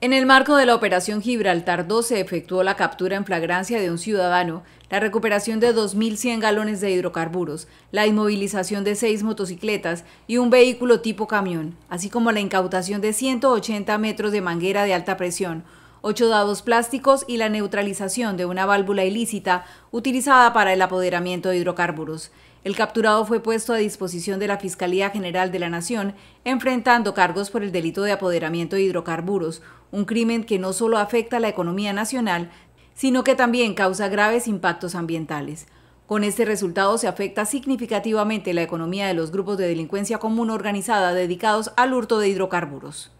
En el marco de la Operación Gibraltar 2 se efectuó la captura en flagrancia de un ciudadano, la recuperación de 2.100 galones de hidrocarburos, la inmovilización de seis motocicletas y un vehículo tipo camión, así como la incautación de 180 metros de manguera de alta presión, ocho dados plásticos y la neutralización de una válvula ilícita utilizada para el apoderamiento de hidrocarburos. El capturado fue puesto a disposición de la Fiscalía General de la Nación, enfrentando cargos por el delito de apoderamiento de hidrocarburos, un crimen que no solo afecta a la economía nacional, sino que también causa graves impactos ambientales. Con este resultado se afecta significativamente la economía de los grupos de delincuencia común organizada dedicados al hurto de hidrocarburos.